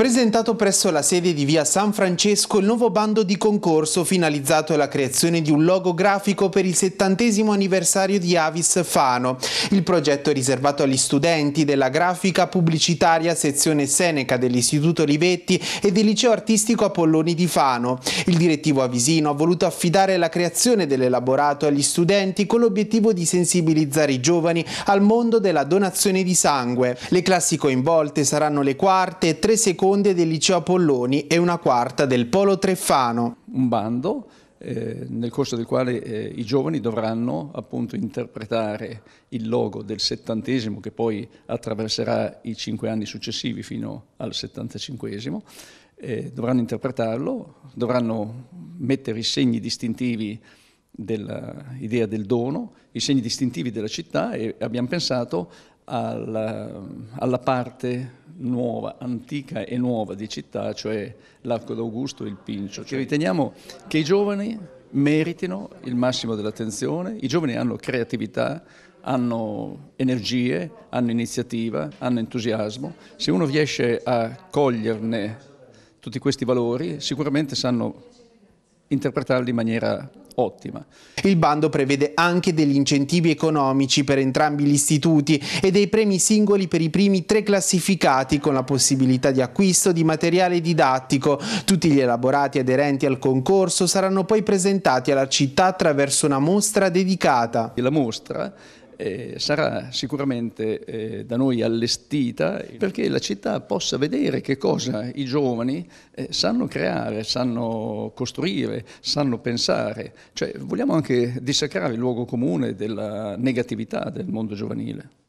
Presentato presso la sede di via San Francesco il nuovo bando di concorso finalizzato alla creazione di un logo grafico per il settantesimo anniversario di Avis Fano. Il progetto è riservato agli studenti della grafica pubblicitaria sezione Seneca dell'Istituto Olivetti e del liceo artistico Apolloni di Fano. Il direttivo Avisino ha voluto affidare la creazione dell'elaborato agli studenti con l'obiettivo di sensibilizzare i giovani al mondo della donazione di sangue. Le classi coinvolte saranno le quarte, tre secondi fonde del liceo Apolloni e una quarta del Polo Treffano. Un bando eh, nel corso del quale eh, i giovani dovranno appunto interpretare il logo del settantesimo che poi attraverserà i cinque anni successivi fino al settantacinquesimo, eh, dovranno interpretarlo, dovranno mettere i segni distintivi dell'idea del dono, i segni distintivi della città e abbiamo pensato alla, alla parte nuova, antica e nuova di città, cioè l'Arco d'Augusto e il Pincio, che riteniamo che i giovani meritino il massimo dell'attenzione, i giovani hanno creatività, hanno energie, hanno iniziativa, hanno entusiasmo, se uno riesce a coglierne tutti questi valori sicuramente sanno interpretarli in maniera ottima. Il bando prevede anche degli incentivi economici per entrambi gli istituti e dei premi singoli per i primi tre classificati con la possibilità di acquisto di materiale didattico. Tutti gli elaborati aderenti al concorso saranno poi presentati alla città attraverso una mostra dedicata. La mostra eh, sarà sicuramente eh, da noi allestita perché la città possa vedere che cosa i giovani eh, sanno creare, sanno costruire, sanno pensare. Cioè, vogliamo anche dissacrare il luogo comune della negatività del mondo giovanile.